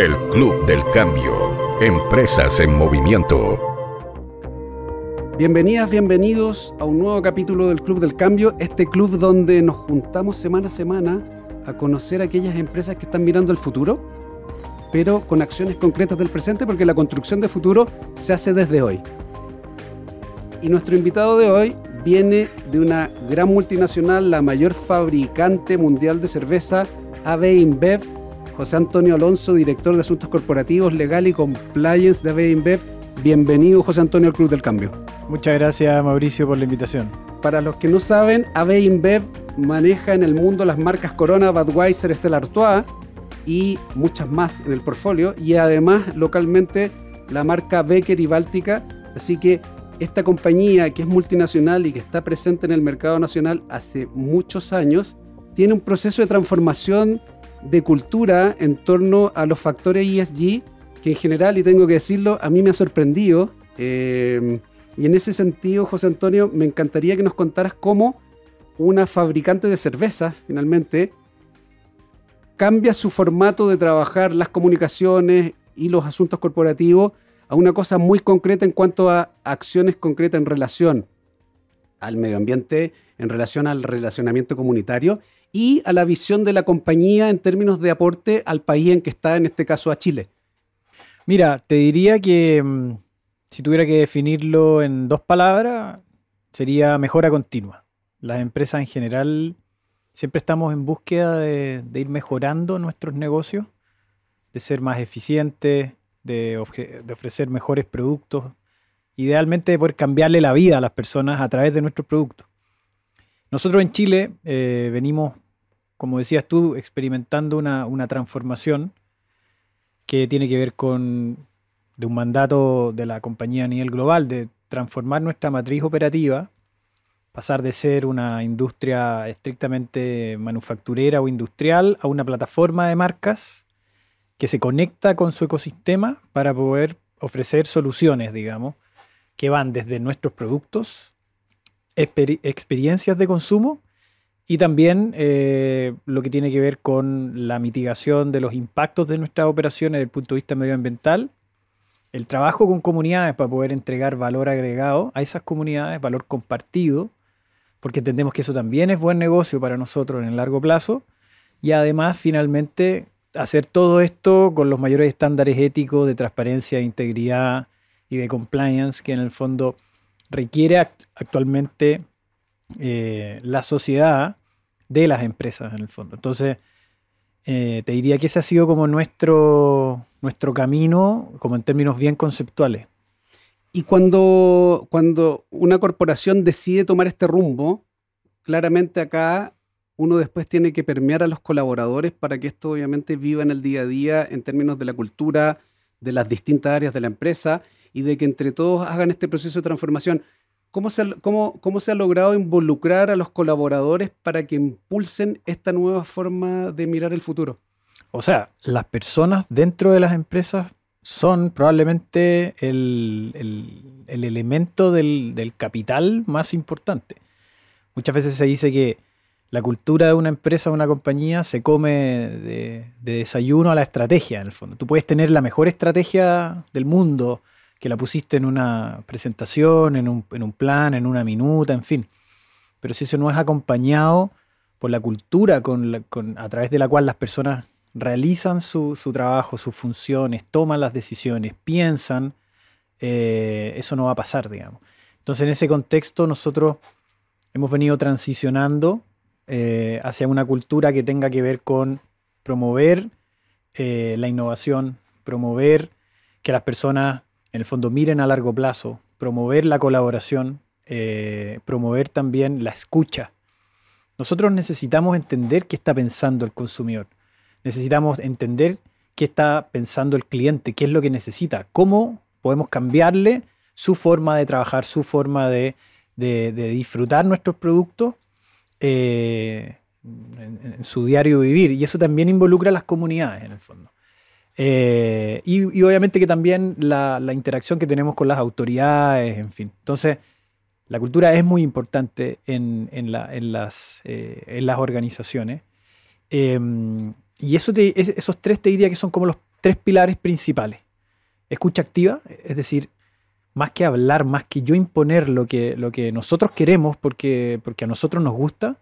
El Club del Cambio. Empresas en movimiento. Bienvenidas, bienvenidos a un nuevo capítulo del Club del Cambio, este club donde nos juntamos semana a semana a conocer aquellas empresas que están mirando el futuro, pero con acciones concretas del presente, porque la construcción de futuro se hace desde hoy. Y nuestro invitado de hoy viene de una gran multinacional, la mayor fabricante mundial de cerveza, AB InBev, José Antonio Alonso, director de Asuntos Corporativos, Legal y Compliance de InBev. Bienvenido, José Antonio, al Club del Cambio. Muchas gracias, Mauricio, por la invitación. Para los que no saben, AB InBev maneja en el mundo las marcas Corona, Budweiser, Stella Artois y muchas más en el portfolio. Y además, localmente, la marca Becker y Báltica. Así que esta compañía, que es multinacional y que está presente en el mercado nacional hace muchos años, tiene un proceso de transformación de cultura en torno a los factores ESG, que en general, y tengo que decirlo, a mí me ha sorprendido. Em, y en ese sentido, José Antonio, me encantaría que nos contaras cómo una fabricante de cervezas, finalmente, cambia su formato de trabajar las comunicaciones y los asuntos corporativos a una cosa muy concreta en cuanto a acciones concretas en relación al medio ambiente, en relación al relacionamiento comunitario y a la visión de la compañía en términos de aporte al país en que está, en este caso a Chile? Mira, te diría que mm, si tuviera que definirlo en dos palabras, sería mejora continua. Las empresas en general siempre estamos en búsqueda de, ir mejorando nuestros negocios, de ser más eficientes, de, de, ofrecer mejores productos, idealmente de poder cambiarle la vida a las personas a través de nuestros productos. Nosotros en Chile eh, venimos, como decías tú, experimentando una, transformación que tiene que ver con de un mandato de la compañía a nivel global de transformar nuestra matriz operativa, pasar de ser una industria estrictamente manufacturera o industrial a una plataforma de marcas que se conecta con su ecosistema para poder ofrecer soluciones, digamos, que van desde nuestros productos experiencias de consumo y también eh, lo que tiene que ver con la mitigación de los impactos de nuestras operaciones desde el punto de vista medioambiental, el trabajo con comunidades para poder entregar valor agregado a esas comunidades, valor compartido, porque entendemos que eso también es buen negocio para nosotros en el largo plazo, y además finalmente hacer todo esto con los mayores estándares éticos de transparencia, de integridad y de compliance que en el fondo requiere actualmente eh, la sociedad de las empresas en el fondo. Entonces, eh, te diría que ese ha sido como nuestro, nuestro camino, como en términos bien conceptuales. Y cuando, cuando una corporación decide tomar este rumbo, claramente acá uno después tiene que permear a los colaboradores para que esto obviamente viva en el día a día en términos de la cultura, de las distintas áreas de la empresa y de que entre todos hagan este proceso de transformación. ¿Cómo se, ha, cómo, se ha logrado involucrar a los colaboradores para que impulsen esta nueva forma de mirar el futuro? O sea, las personas dentro de las empresas son probablemente el, elemento del, capital más importante. Muchas veces se dice que la cultura de una empresa, o una compañía, se come de, de, desayuno a la estrategia, en el fondo. Tú puedes tener la mejor estrategia del mundo, que la pusiste en una presentación, en un, plan, en una minuta, en fin. Pero si eso no es acompañado por la cultura a través de la cual las personas realizan su, trabajo, sus funciones, toman las decisiones, piensan, eh, eso no va a pasar, digamos. Entonces, en ese contexto, nosotros hemos venido transicionando eh, hacia una cultura que tenga que ver con promover eh, la innovación, promover que las personas en el fondo miren a largo plazo, promover la colaboración, eh, promover también la escucha. Nosotros necesitamos entender qué está pensando el consumidor. Necesitamos entender qué está pensando el cliente, qué es lo que necesita, cómo podemos cambiarle su forma de trabajar, su forma de, disfrutar nuestros productos eh, en, en, su diario vivir. Y eso también involucra a las comunidades, en el fondo. Eh, y, obviamente que también la, interacción que tenemos con las autoridades, en fin. Entonces, la cultura es muy importante en, las, eh, en las, organizaciones. Em, y esos tres te diría que son como los tres pilares principales. Escucha activa, es decir, más que hablar, más que yo imponer lo que, lo que nosotros queremos porque, porque a nosotros nos gusta,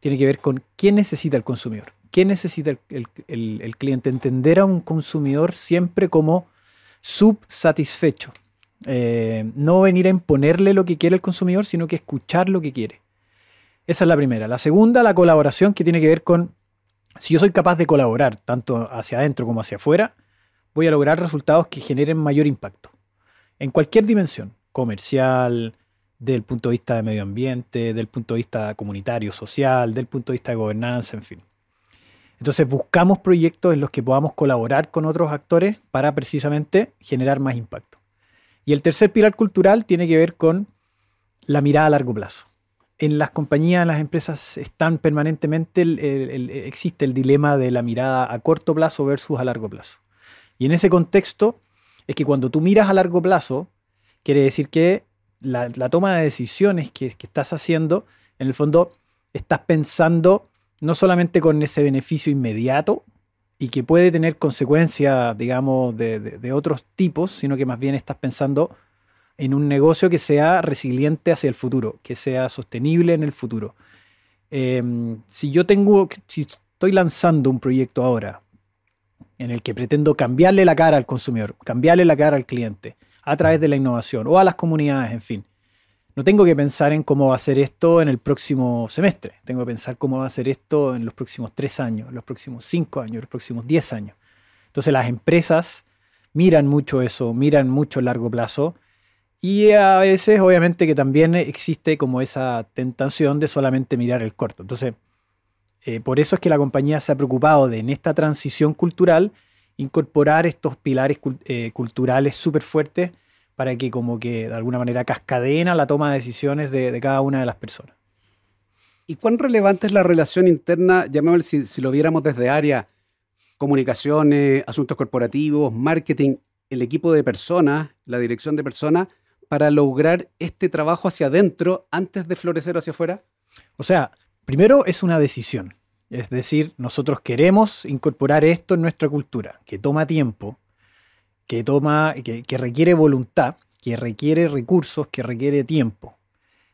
tiene que ver con qué necesita el consumidor. ¿Qué necesita el, cliente? Entender a un consumidor siempre como subsatisfecho. Eh, no venir a imponerle lo que quiere el consumidor, sino que escuchar lo que quiere. Esa es la primera. La segunda, la colaboración, que tiene que ver con si yo soy capaz de colaborar, tanto hacia adentro como hacia afuera, voy a lograr resultados que generen mayor impacto. En cualquier dimensión, comercial, del punto de vista de medio ambiente, del punto de vista comunitario, social, del punto de vista de gobernanza, en fin. Entonces buscamos proyectos en los que podamos colaborar con otros actores para precisamente generar más impacto. Y el tercer pilar cultural tiene que ver con la mirada a largo plazo. En las compañías, en las empresas están permanentemente, existe el dilema de la mirada a corto plazo versus a largo plazo. Y en ese contexto es que cuando tú miras a largo plazo, quiere decir que la, toma de decisiones que, que estás haciendo, en el fondo, estás pensando no solamente con ese beneficio inmediato y que puede tener consecuencias, digamos, de, otros tipos, sino que más bien estás pensando en un negocio que sea resiliente hacia el futuro, que sea sostenible en el futuro. Em, si yo tengo, si estoy lanzando un proyecto ahora en el que pretendo cambiarle la cara al consumidor, cambiarle la cara al cliente a través de la innovación o a las comunidades, en fin, no tengo que pensar en cómo va a ser esto en el próximo semestre, tengo que pensar cómo va a ser esto en los próximos tres años, los próximos cinco años, los próximos diez años. Entonces las empresas miran mucho eso, miran mucho el largo plazo y a veces obviamente que también existe como esa tentación de solamente mirar el corto. Entonces, eh, por eso es que la compañía se ha preocupado de en esta transición cultural incorporar estos pilares eh, culturales súper fuertes para que como que de alguna manera cascadena la toma de decisiones de, cada una de las personas. ¿Y cuán relevante es la relación interna, llamémosle si lo viéramos desde área, comunicaciones, asuntos corporativos, marketing, el equipo de personas, la dirección de personas, para lograr este trabajo hacia adentro antes de florecer hacia afuera? O sea, primero es una decisión. Es decir, nosotros queremos incorporar esto en nuestra cultura, que toma tiempo, que toma, que, requiere voluntad, que requiere recursos, que requiere tiempo.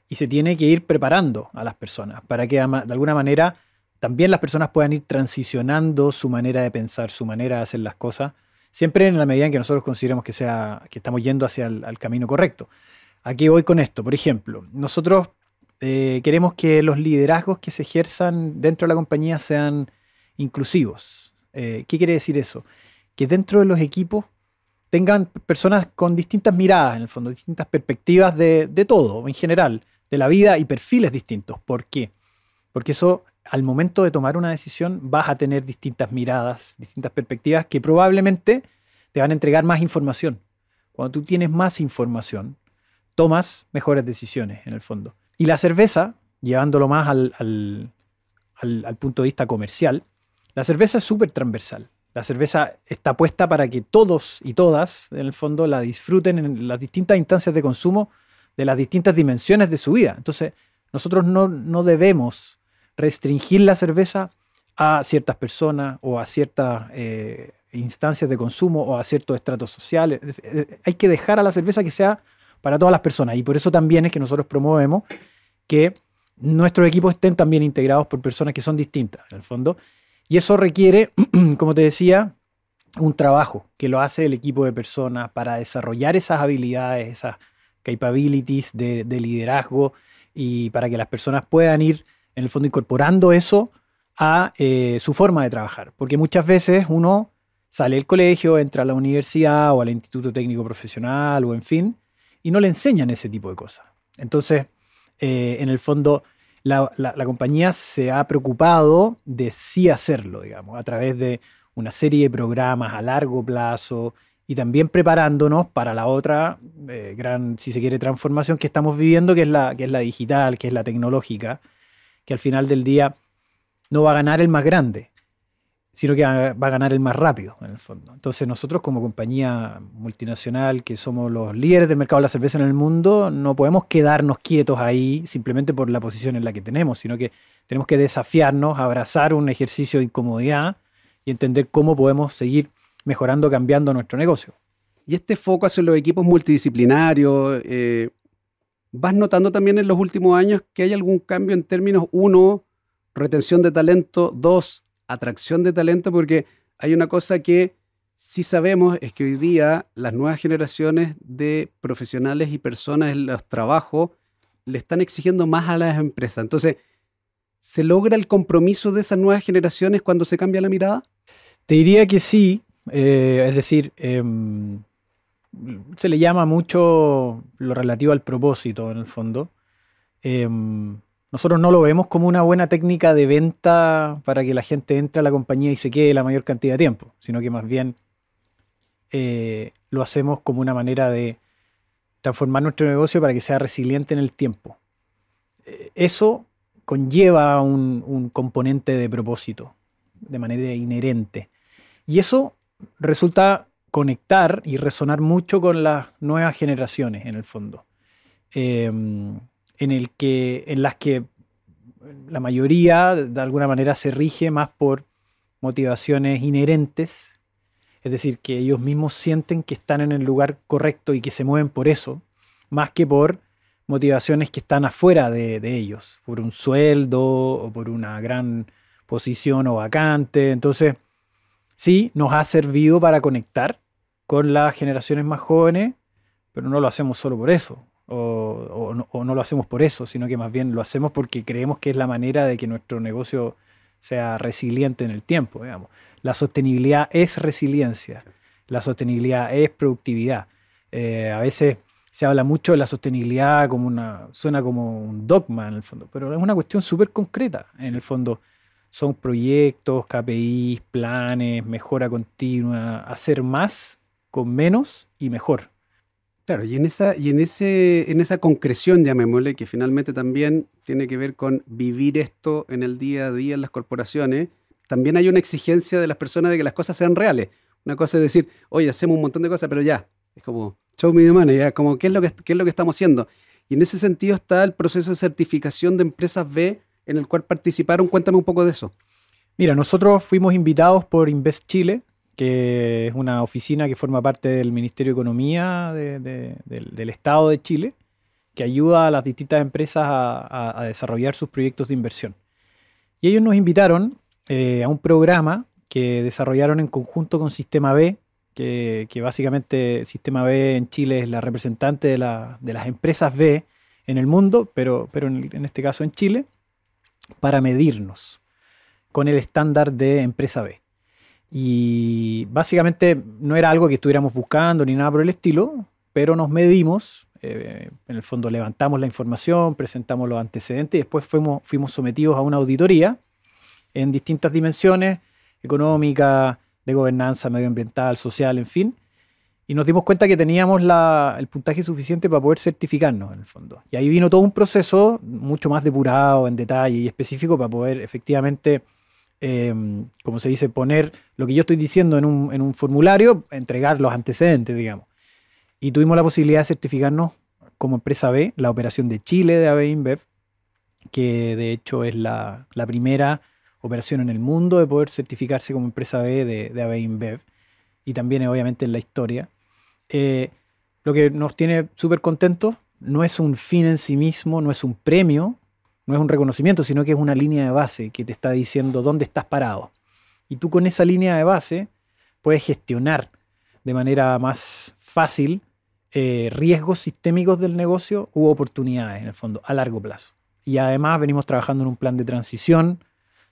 Y se tiene que ir preparando a las personas para que de alguna manera también las personas puedan ir transicionando su manera de pensar, su manera de hacer las cosas, siempre en la medida en que nosotros consideremos que, sea, que estamos yendo hacia el camino correcto. Aquí voy con esto. Por ejemplo, nosotros eh, queremos que los liderazgos que se ejerzan dentro de la compañía sean inclusivos. Eh, ¿Qué quiere decir eso? Que dentro de los equipos tengan personas con distintas miradas, en el fondo, distintas perspectivas de, todo, en general, de la vida y perfiles distintos. ¿Por qué? Porque eso, al momento de tomar una decisión, vas a tener distintas miradas, distintas perspectivas que probablemente te van a entregar más información. Cuando tú tienes más información, tomas mejores decisiones, en el fondo. Y la cerveza, llevándolo más al, al punto de vista comercial, la cerveza es súper transversal. La cerveza está puesta para que todos y todas, en el fondo, la disfruten en las distintas instancias de consumo de las distintas dimensiones de su vida. Entonces, nosotros no, debemos restringir la cerveza a ciertas personas o a ciertas eh, instancias de consumo o a ciertos estratos sociales. Hay que dejar a la cerveza que sea para todas las personas. Y por eso también es que nosotros promovemos que nuestros equipos estén también integrados por personas que son distintas, en el fondo, y eso requiere, como te decía, un trabajo que lo hace el equipo de personas para desarrollar esas habilidades, esas capabilities de, liderazgo y para que las personas puedan ir, en el fondo, incorporando eso a eh, su forma de trabajar. Porque muchas veces uno sale del colegio, entra a la universidad o al instituto técnico profesional o en fin, y no le enseñan ese tipo de cosas. Entonces, eh, en el fondo, la, compañía se ha preocupado de sí hacerlo, digamos, a través de una serie de programas a largo plazo y también preparándonos para la otra eh, gran, si se quiere, transformación que estamos viviendo, que es, la, que es la digital, que es la tecnológica, que al final del día no va a ganar el más grande, sino que va, a ganar el más rápido, en el fondo. Entonces nosotros como compañía multinacional, que somos los líderes del mercado de la cerveza en el mundo, no podemos quedarnos quietos ahí simplemente por la posición en la que tenemos, sino que tenemos que desafiarnos, abrazar un ejercicio de incomodidad y entender cómo podemos seguir mejorando, cambiando nuestro negocio. Y este foco hacia los equipos multidisciplinarios, eh, ¿vas notando también en los últimos años que hay algún cambio en términos, uno, retención de talento, dos, atracción de talento, porque hay una cosa que sí sabemos es que hoy día las nuevas generaciones de profesionales y personas en los trabajos le están exigiendo más a las empresas. Entonces, ¿se logra el compromiso de esas nuevas generaciones cuando se cambia la mirada? Te diría que sí. Eh, es decir, em, se le llama mucho lo relativo al propósito, en el fondo. Em, nosotros no lo vemos como una buena técnica de venta para que la gente entre a la compañía y se quede la mayor cantidad de tiempo, sino que más bien eh, lo hacemos como una manera de transformar nuestro negocio para que sea resiliente en el tiempo. Eh, eso conlleva un, componente de propósito de manera inherente. Y eso resulta conectar y resonar mucho con las nuevas generaciones, en el fondo. Em, en, el que, en las que la mayoría de alguna manera se rige más por motivaciones inherentes, es decir, que ellos mismos sienten que están en el lugar correcto y que se mueven por eso, más que por motivaciones que están afuera de, de ellos, por un sueldo o por una gran posición o vacante. Entonces, sí, nos ha servido para conectar con las generaciones más jóvenes, pero no lo hacemos solo por eso o, no, lo hacemos por eso, sino que más bien lo hacemos porque creemos que es la manera de que nuestro negocio sea resiliente en el tiempo. Digamos. La sostenibilidad es resiliencia, la sostenibilidad es productividad. Eh, a veces se habla mucho de la sostenibilidad como una, suena como un dogma en el fondo, pero es una cuestión súper concreta en el fondo. Son proyectos, KPIs, planes, mejora continua, hacer más con menos y mejor. Claro, y en esa, y en ese, en esa concreción, llamémosle, que finalmente también tiene que ver con vivir esto en el día a día en las corporaciones, también hay una exigencia de las personas de que las cosas sean reales. Una cosa es decir, oye, hacemos un montón de cosas, pero ya, es como, show me the ya, como, ¿qué es, lo que, qué es lo que estamos haciendo? Y en ese sentido está el proceso de certificación de empresas B en el cual participaron. Cuéntame un poco de eso. Mira, nosotros fuimos invitados por Invest Chile, que es una oficina que forma parte del Ministerio de Economía del, Estado de Chile, que ayuda a las distintas empresas a, desarrollar sus proyectos de inversión. Y ellos nos invitaron eh, a un programa que desarrollaron en conjunto con Sistema B, que, básicamente Sistema B en Chile es la representante de, las empresas B en el mundo, pero, pero en este caso en Chile, para medirnos con el estándar de empresa B. Y básicamente no era algo que estuviéramos buscando ni nada por el estilo, pero nos medimos, eh, en el fondo levantamos la información, presentamos los antecedentes y después fuimos, fuimos sometidos a una auditoría en distintas dimensiones, económica, de gobernanza, medioambiental, social, en fin. Y nos dimos cuenta que teníamos la, el puntaje suficiente para poder certificarnos, en el fondo. Y ahí vino todo un proceso mucho más depurado, en detalle y específico para poder efectivamente Em, como se dice, poner lo que yo estoy diciendo en un, en un formulario, entregar los antecedentes, digamos. Y tuvimos la posibilidad de certificarnos como empresa B, la operación de Chile de AB InBev, que de hecho es la, la, primera operación en el mundo de poder certificarse como empresa B de, de AB InBev, y también eh, obviamente en la historia. Eh, lo que nos tiene súper contentos no es un fin en sí mismo, no es un premio, no es un reconocimiento, sino que es una línea de base que te está diciendo dónde estás parado. Y tú con esa línea de base puedes gestionar de manera más fácil eh, riesgos sistémicos del negocio u oportunidades, en el fondo, a largo plazo. Y además venimos trabajando en un plan de transición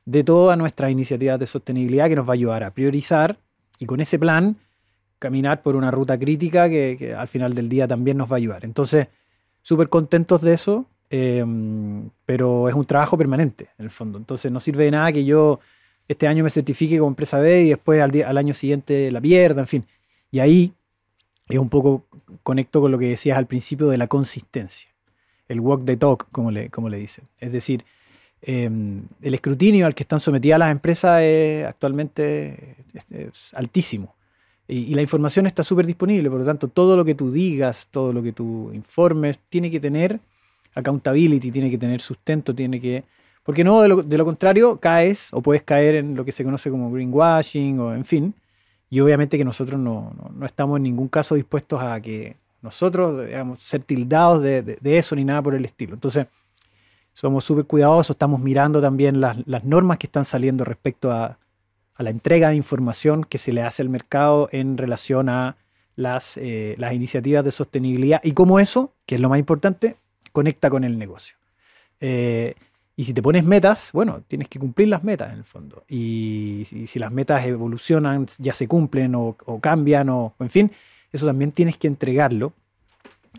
de todas nuestra iniciativa de sostenibilidad que nos va a ayudar a priorizar y con ese plan caminar por una ruta crítica que al final del día también nos va a ayudar. Entonces, súper contentos de eso. Em, pero es un trabajo permanente, en el fondo. Entonces no sirve de nada que yo este año me certifique como empresa B y después al, año siguiente la pierda, en fin. Y ahí es un poco conecto con lo que decías al principio de la consistencia. El walk the talk, como le, como le dicen. Es decir, em, el escrutinio al que están sometidas las empresas es, actualmente es, altísimo. Y, y, la información está súper disponible, por lo tanto, todo lo que tú digas, todo lo que tú informes, tiene que tener accountability, tiene que tener sustento, tiene que... Porque no, de lo, contrario, caes o puedes caer en lo que se conoce como greenwashing o en fin. Y obviamente que nosotros no, no, estamos en ningún caso dispuestos a que nosotros, digamos, ser tildados de, eso ni nada por el estilo. Entonces, somos súper cuidadosos, estamos mirando también las, normas que están saliendo respecto a, la entrega de información que se le hace al mercado en relación a las, eh, las iniciativas de sostenibilidad y cómo eso, que es lo más importante, conecta con el negocio. Eh, y si te pones metas, bueno, tienes que cumplir las metas en el fondo. Y si, las metas evolucionan, ya se cumplen o, cambian, o, en fin, eso también tienes que entregarlo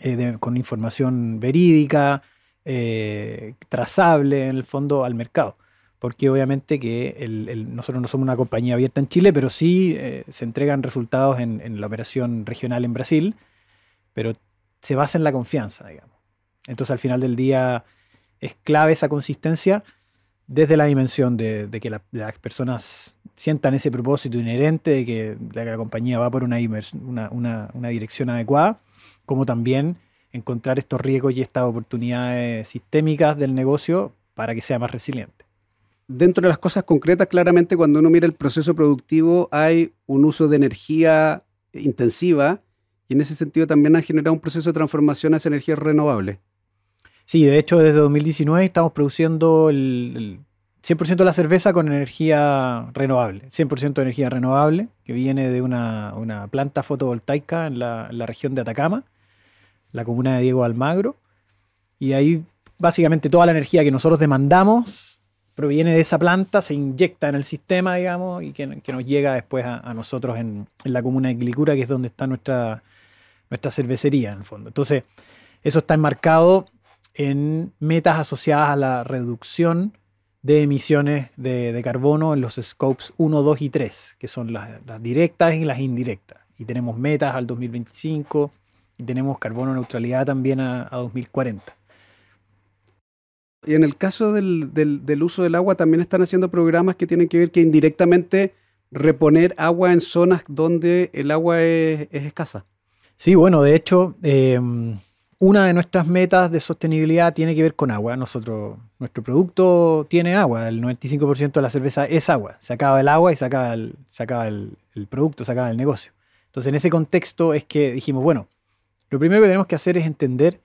eh, con información verídica, eh, trazable en el fondo al mercado. Porque obviamente que nosotros no somos una compañía abierta en Chile, pero sí se entregan resultados en la operación regional en Brasil, pero se basa en la confianza, digamos. Entonces al final del día es clave esa consistencia desde la dimensión de, que las personas sientan ese propósito inherente de que, la compañía va por una, una, dirección adecuada, como también encontrar estos riesgos y estas oportunidades sistémicas del negocio para que sea más resiliente. Dentro de las cosas concretas, claramente cuando uno mira el proceso productivo hay un uso de energía intensiva y en ese sentido también ha generado un proceso de transformación hacia energías renovables. Sí, de hecho desde 2019 estamos produciendo el, 100% de la cerveza con energía renovable, 100% de energía renovable, que viene de una, planta fotovoltaica en la, región de Atacama, la comuna de Diego Almagro, y ahí básicamente toda la energía que nosotros demandamos proviene de esa planta, se inyecta en el sistema, digamos, y que, nos llega después a, nosotros en, la comuna de Glicura que es donde está nuestra, nuestra cervecería, en el fondo. Entonces, eso está enmarcado en metas asociadas a la reducción de emisiones de, carbono en los scopes 1, 2 y 3, que son las, directas y las indirectas. Y tenemos metas al 2025 y tenemos carbono neutralidad también a, 2040. Y en el caso del, uso del agua, también están haciendo programas que tienen que ver que indirectamente reponer agua en zonas donde el agua es, escasa. Sí, bueno, de hecho, em, una de nuestras metas de sostenibilidad tiene que ver con agua. Nosotros, nuestro producto tiene agua, el 95% de la cerveza es agua. Se acaba el agua y se acaba, el, el, producto, se acaba el negocio. Entonces, en ese contexto es que dijimos, bueno, lo primero que tenemos que hacer es entender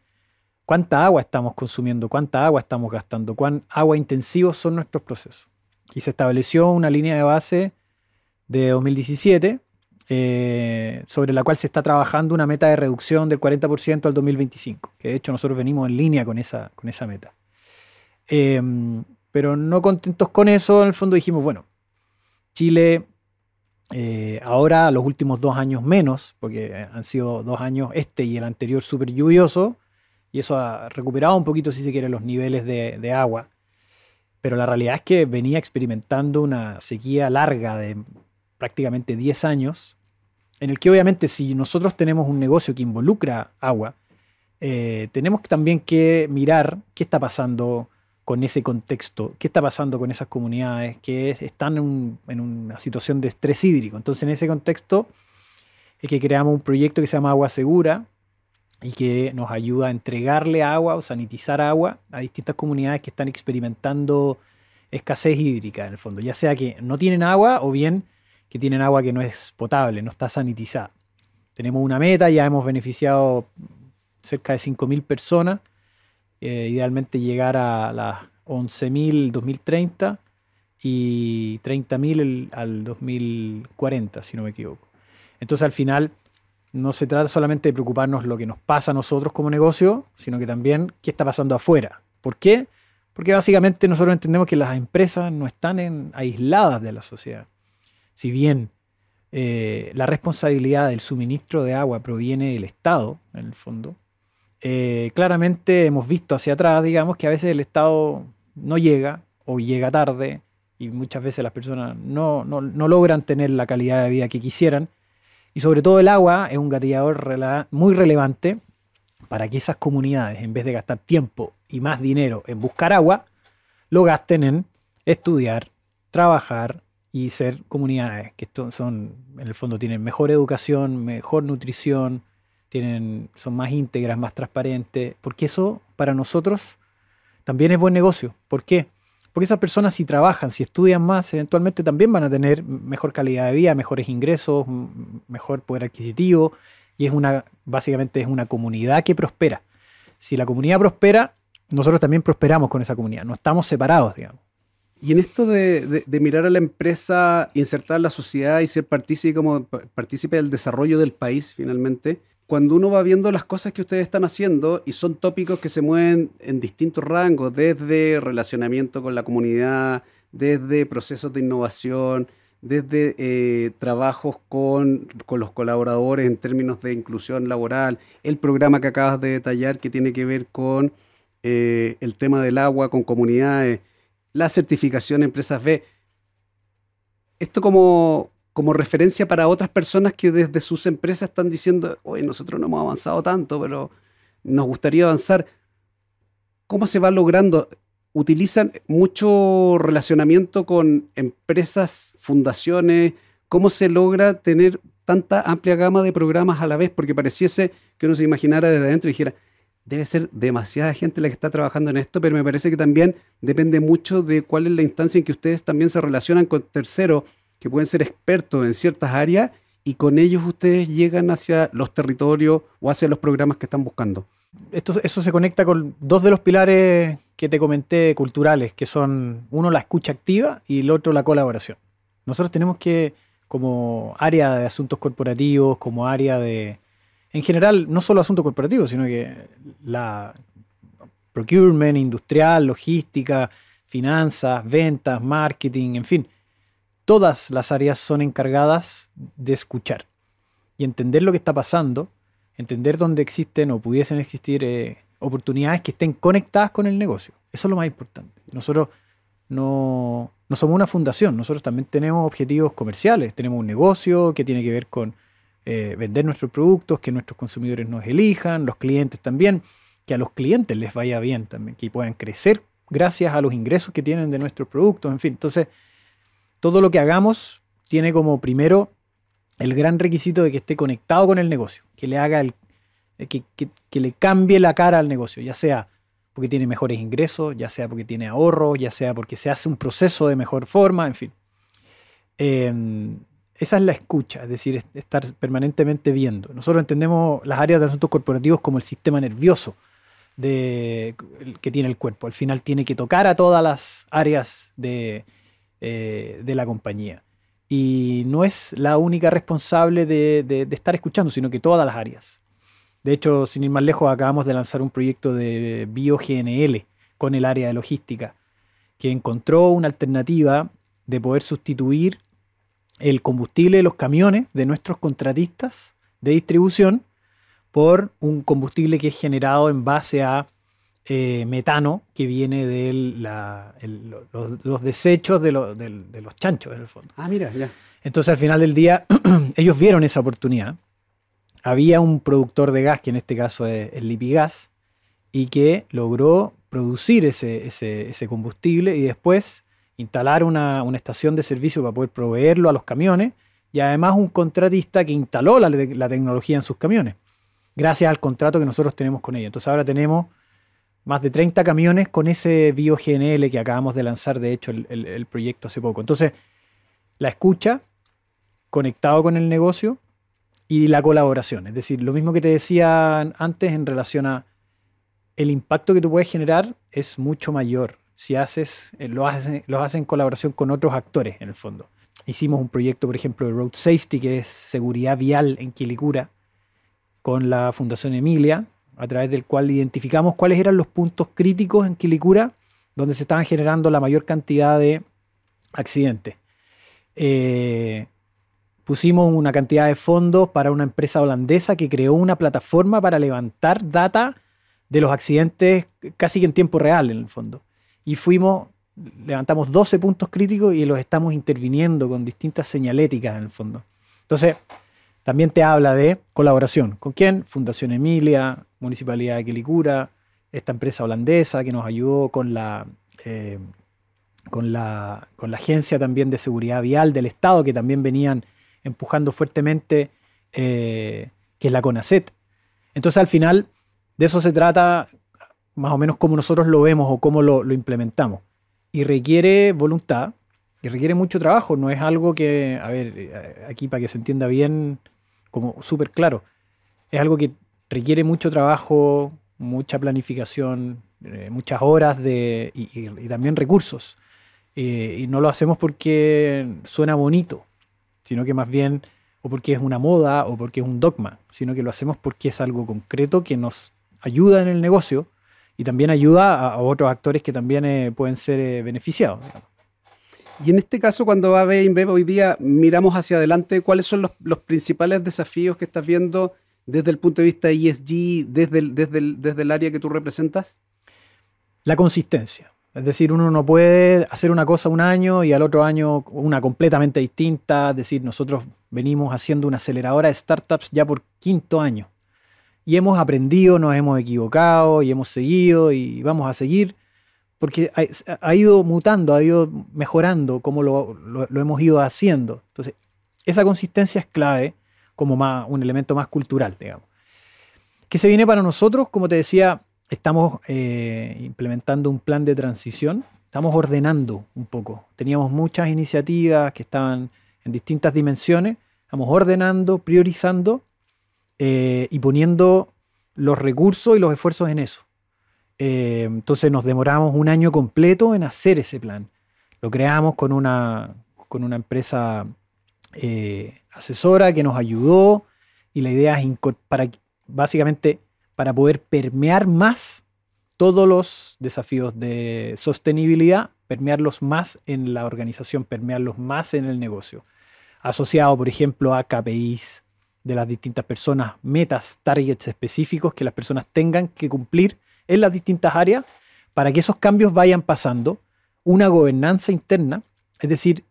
cuánta agua estamos consumiendo, cuánta agua estamos gastando, cuán agua intensivos son nuestros procesos. Y se estableció una línea de base de 2017 eh, sobre la cual se está trabajando una meta de reducción del 40% al 2025, que de hecho nosotros venimos en línea con esa, con esa meta. Eh, pero no contentos con eso, en el fondo dijimos, bueno, Chile eh, ahora, los últimos dos años menos, porque han sido dos años este y el anterior súper lluvioso, y eso ha recuperado un poquito, si se quiere, los niveles de, de agua. Pero la realidad es que venía experimentando una sequía larga de prácticamente 10 años, en el que obviamente si nosotros tenemos un negocio que involucra agua, eh, tenemos también que mirar qué está pasando con ese contexto, qué está pasando con esas comunidades que están en, en una situación de estrés hídrico. Entonces en ese contexto es que creamos un proyecto que se llama Agua Segura y que nos ayuda a entregarle agua o sanitizar agua a distintas comunidades que están experimentando escasez hídrica en el fondo, ya sea que no tienen agua o bien que tienen agua que no es potable, no está sanitizada. Tenemos una meta, ya hemos beneficiado cerca de 5.000 personas, eh, idealmente llegar a las 11.000 2030 y 30.000 al 2040, si no me equivoco. Entonces al final no se trata solamente de preocuparnos lo que nos pasa a nosotros como negocio, sino que también qué está pasando afuera. ¿Por qué? Porque básicamente nosotros entendemos que las empresas no están aisladas de la sociedad si bien eh, la responsabilidad del suministro de agua proviene del Estado, en el fondo, eh, claramente hemos visto hacia atrás, digamos, que a veces el Estado no llega o llega tarde y muchas veces las personas no, logran tener la calidad de vida que quisieran. Y sobre todo el agua es un gatillador muy relevante para que esas comunidades, en vez de gastar tiempo y más dinero en buscar agua, lo gasten en estudiar, trabajar, y ser comunidades que son, en el fondo, tienen mejor educación, mejor nutrición, tienen, son más íntegras, más transparentes, porque eso para nosotros también es buen negocio. ¿Por qué? Porque esas personas si trabajan, si estudian más, eventualmente también van a tener mejor calidad de vida, mejores ingresos, mejor poder adquisitivo, y es una, básicamente es una comunidad que prospera. Si la comunidad prospera, nosotros también prosperamos con esa comunidad, no estamos separados, digamos. Y en esto de, mirar a la empresa, insertar la sociedad y ser partícipe, como del desarrollo del país, finalmente, cuando uno va viendo las cosas que ustedes están haciendo y son tópicos que se mueven en distintos rangos, desde relacionamiento con la comunidad, desde procesos de innovación, desde eh, trabajos con, los colaboradores en términos de inclusión laboral, el programa que acabas de detallar que tiene que ver con eh, el tema del agua, con comunidades la certificación Empresas B. Esto como, como referencia para otras personas que desde sus empresas están diciendo, oye, nosotros no hemos avanzado tanto, pero nos gustaría avanzar. ¿Cómo se va logrando? ¿Utilizan mucho relacionamiento con empresas, fundaciones? ¿Cómo se logra tener tanta amplia gama de programas a la vez? Porque pareciese que uno se imaginara desde adentro y dijera, debe ser demasiada gente la que está trabajando en esto, pero me parece que también depende mucho de cuál es la instancia en que ustedes también se relacionan con terceros que pueden ser expertos en ciertas áreas y con ellos ustedes llegan hacia los territorios o hacia los programas que están buscando. Esto, eso se conecta con dos de los pilares que te comenté culturales, que son uno la escucha activa y el otro la colaboración. Nosotros tenemos que, como área de asuntos corporativos, como área de, en general, no solo asuntos corporativo, sino que la procurement, industrial, logística, finanzas, ventas, marketing, en fin, todas las áreas son encargadas de escuchar y entender lo que está pasando, entender dónde existen o pudiesen existir eh, oportunidades que estén conectadas con el negocio. Eso es lo más importante. Nosotros no somos una fundación, nosotros también tenemos objetivos comerciales, tenemos un negocio que tiene que ver con eh, vender nuestros productos, que nuestros consumidores nos elijan, los clientes también, que a los clientes les vaya bien también, que puedan crecer gracias a los ingresos que tienen de nuestros productos, en fin. Entonces, todo lo que hagamos tiene como primero el gran requisito de que esté conectado con el negocio, que le haga el, eh, que, le cambie la cara al negocio, ya sea porque tiene mejores ingresos, ya sea porque tiene ahorros, ya sea porque se hace un proceso de mejor forma, en fin. Em, esa es la escucha, es decir, estar permanentemente viendo. Nosotros entendemos las áreas de asuntos corporativos como el sistema nervioso de, que tiene el cuerpo. Al final tiene que tocar a todas las áreas de, eh, la compañía. Y no es la única responsable de, de, estar escuchando, sino que todas las áreas. De hecho, sin ir más lejos, acabamos de lanzar un proyecto de BioGNL con el área de logística, que encontró una alternativa de poder sustituir el combustible de los camiones de nuestros contratistas de distribución por un combustible que es generado en base a eh, metano que viene de los, desechos de, los chanchos, en el fondo. Ah, mira, ya. Entonces, al final del día, ellos vieron esa oportunidad. Había un productor de gas, que en este caso es el Lipigas, y que logró producir ese combustible y después instalar una, estación de servicio para poder proveerlo a los camiones y además un contratista que instaló la, tecnología en sus camiones, gracias al contrato que nosotros tenemos con ella. Entonces ahora tenemos más de 30 camiones con ese BioGNL que acabamos de lanzar, de hecho, el, el proyecto hace poco. Entonces, la escucha conectado con el negocio y la colaboración. Es decir, lo mismo que te decía antes en relación a el impacto que tú puedes generar es mucho mayor si haces, eh, lo, hacen, en colaboración con otros actores, en el fondo. Hicimos un proyecto, por ejemplo, de Road Safety, que es seguridad vial en Quilicura, con la Fundación Emilia, a través del cual identificamos cuáles eran los puntos críticos en Quilicura donde se estaban generando la mayor cantidad de accidentes. Eh, pusimos una cantidad de fondos para una empresa holandesa que creó una plataforma para levantar data de los accidentes casi que en tiempo real, en el fondo y fuimos, levantamos 12 puntos críticos y los estamos interviniendo con distintas señaléticas en el fondo. Entonces, también te habla de colaboración. ¿Con quién? Fundación Emilia, Municipalidad de Quilicura, esta empresa holandesa que nos ayudó con la, eh, con con la Agencia también de Seguridad Vial del Estado, que también venían empujando fuertemente, eh, que es la CONACET. Entonces, al final, de eso se trata más o menos como nosotros lo vemos o cómo lo, implementamos. Y requiere voluntad y requiere mucho trabajo. No es algo que, a ver, eh, aquí para que se entienda bien, como súper claro, es algo que requiere mucho trabajo, mucha planificación, eh, muchas horas de, y, también recursos. Eh, y no lo hacemos porque suena bonito, sino que más bien o porque es una moda o porque es un dogma, sino que lo hacemos porque es algo concreto que nos ayuda en el negocio y también ayuda a, otros actores que también eh, pueden ser eh, beneficiados. Y en este caso, cuando va a hoy día, miramos hacia adelante, ¿cuáles son los, principales desafíos que estás viendo desde el punto de vista ESG, e desde desde desde el área que tú representas? La consistencia. Es decir, uno no puede hacer una cosa un año y al otro año una completamente distinta. Es decir, nosotros venimos haciendo una aceleradora de startups ya por quinto año y hemos aprendido, nos hemos equivocado y hemos seguido y vamos a seguir, porque ha, ido mutando, ha ido mejorando como lo, lo, hemos ido haciendo. Entonces, esa consistencia es clave como más, un elemento más cultural, digamos. ¿Qué se viene para nosotros? Como te decía, estamos eh, implementando un plan de transición, estamos ordenando un poco. Teníamos muchas iniciativas que estaban en distintas dimensiones, estamos ordenando, priorizando eh, y poniendo los recursos y los esfuerzos en eso. Eh, entonces nos demoramos un año completo en hacer ese plan. Lo creamos con una, con una empresa eh, asesora que nos ayudó y la idea es para, básicamente para poder permear más todos los desafíos de sostenibilidad, permearlos más en la organización, permearlos más en el negocio. Asociado, por ejemplo, a KPIs, de las distintas personas, metas, targets específicos que las personas tengan que cumplir en las distintas áreas para que esos cambios vayan pasando, una gobernanza interna, es decir,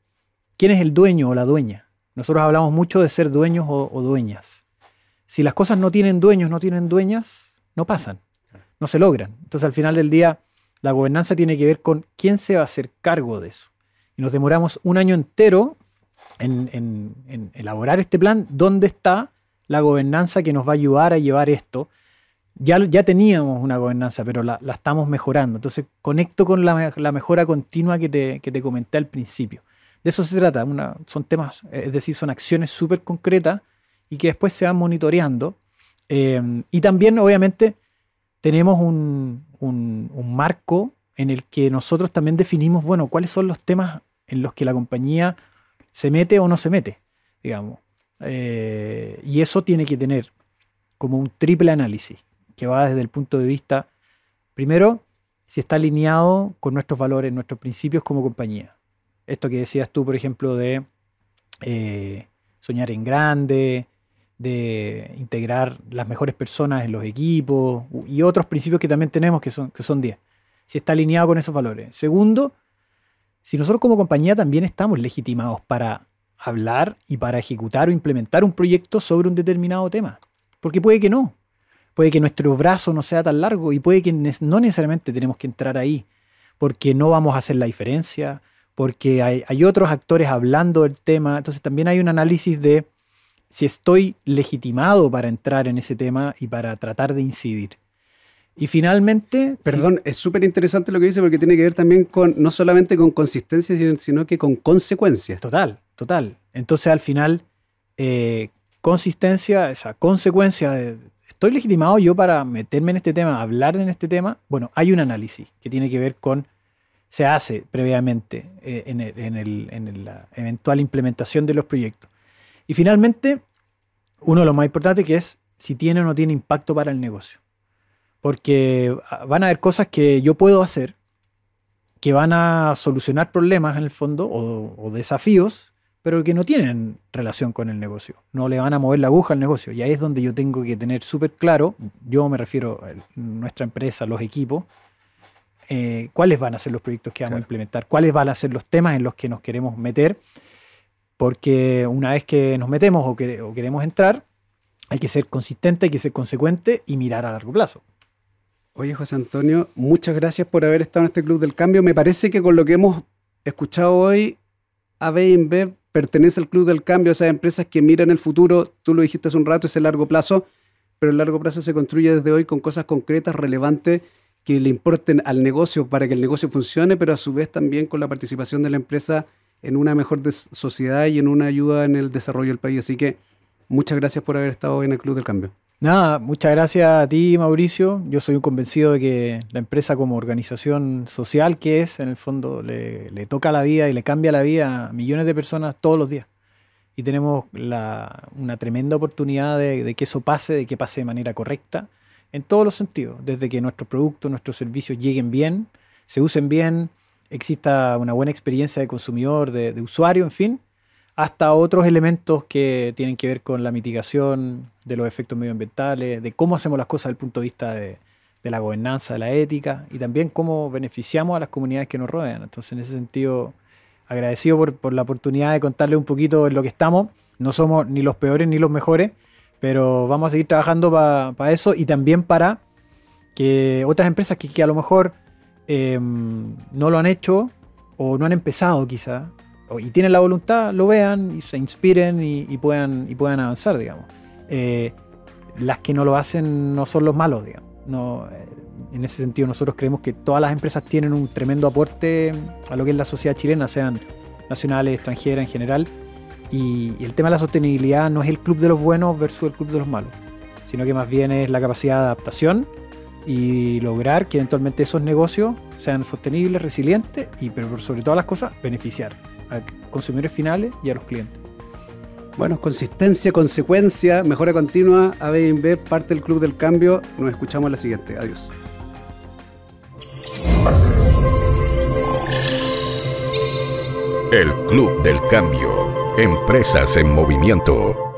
quién es el dueño o la dueña. Nosotros hablamos mucho de ser dueños o, dueñas. Si las cosas no tienen dueños, no tienen dueñas, no pasan, no se logran. Entonces al final del día, la gobernanza tiene que ver con quién se va a hacer cargo de eso. Y nos demoramos un año entero en, elaborar este plan, ¿dónde está la gobernanza que nos va a ayudar a llevar esto? Ya, ya, teníamos una gobernanza, pero la, estamos mejorando. Entonces, conecto con la, mejora continua que te, comenté al principio. De eso se trata. Una, son temas, es decir, son acciones súper concretas y que después se van monitoreando. Eh, y también, obviamente, tenemos un, un, marco en el que nosotros también definimos, bueno, cuáles son los temas en los que la compañía se mete o no se mete, digamos. Eh, y eso tiene que tener como un triple análisis, que va desde el punto de vista, primero, si está alineado con nuestros valores, nuestros principios como compañía. Esto que decías tú, por ejemplo, de eh, soñar en grande, de integrar las mejores personas en los equipos y otros principios que también tenemos que son, que son 10. Si está alineado con esos valores. Segundo, si nosotros como compañía también estamos legitimados para hablar y para ejecutar o implementar un proyecto sobre un determinado tema. Porque puede que no. Puede que nuestro brazo no sea tan largo y puede que no necesariamente tenemos que entrar ahí porque no vamos a hacer la diferencia, porque hay, otros actores hablando del tema. Entonces también hay un análisis de si estoy legitimado para entrar en ese tema y para tratar de incidir. Y finalmente... Perdón, es súper interesante lo que dice porque tiene que ver también con, no solamente con consistencia, sino, que con consecuencias. Total, total. Entonces al final, eh, consistencia, esa consecuencia de, ¿Estoy legitimado yo para meterme en este tema, hablar en este tema? Bueno, hay un análisis que tiene que ver con, se hace previamente eh, en, en, la eventual implementación de los proyectos. Y finalmente, uno de los más importantes que es si tiene o no tiene impacto para el negocio porque ah, van a haber cosas que yo puedo hacer que van a solucionar problemas en el fondo o, desafíos, pero que no tienen relación con el negocio. No le van a mover la aguja al negocio. Y ahí es donde yo tengo que tener súper claro, yo me refiero a nuestra empresa, los equipos, eh, cuáles van a ser los proyectos que vamos a implementar, cuáles van a ser los temas en los que nos queremos meter, porque una vez que nos metemos o, o queremos entrar, hay que ser consistente, hay que ser consecuente y mirar a largo plazo. Oye, José Antonio, muchas gracias por haber estado en este Club del Cambio. Me parece que con lo que hemos escuchado hoy, A pertenece al Club del Cambio, esas empresas que miran el futuro. Tú lo dijiste hace un rato, es el largo plazo, pero el largo plazo se construye desde hoy con cosas concretas, relevantes, que le importen al negocio para que el negocio funcione, pero a su vez también con la participación de la empresa en una mejor sociedad y en una ayuda en el desarrollo del país. Así que muchas gracias por haber estado hoy en el Club del Cambio. Nada, muchas gracias a ti, Mauricio. Yo soy un convencido de que la empresa como organización social que es, en el fondo, le, toca la vida y le cambia la vida a millones de personas todos los días. Y tenemos una tremenda oportunidad de, que eso pase, de que pase de manera correcta, en todos los sentidos, desde que nuestros productos, nuestros servicios lleguen bien, se usen bien, exista una buena experiencia de consumidor, de usuario, en fin, hasta otros elementos que tienen que ver con la mitigación de los efectos medioambientales, de cómo hacemos las cosas desde el punto de vista de, la gobernanza, de la ética y también cómo beneficiamos a las comunidades que nos rodean. Entonces, en ese sentido, agradecido por, la oportunidad de contarles un poquito en lo que estamos. No somos ni los peores ni los mejores, pero vamos a seguir trabajando para eso y también para que otras empresas que, a lo mejor eh, no lo han hecho o no han empezado quizá y tienen la voluntad, lo vean y se inspiren y, puedan, y puedan avanzar, digamos. Eh, las que no lo hacen no son los malos, No, eh, en ese sentido, nosotros creemos que todas las empresas tienen un tremendo aporte a lo que es la sociedad chilena, sean nacionales, extranjeras en general. Y, el tema de la sostenibilidad no es el club de los buenos versus el club de los malos, sino que más bien es la capacidad de adaptación y lograr que eventualmente esos negocios sean sostenibles, resilientes y, pero sobre todas las cosas, beneficiar a consumidores finales y a los clientes. Bueno, consistencia, consecuencia, mejora continua, B, parte del Club del Cambio. Nos escuchamos en la siguiente. Adiós. El Club del Cambio. Empresas en movimiento.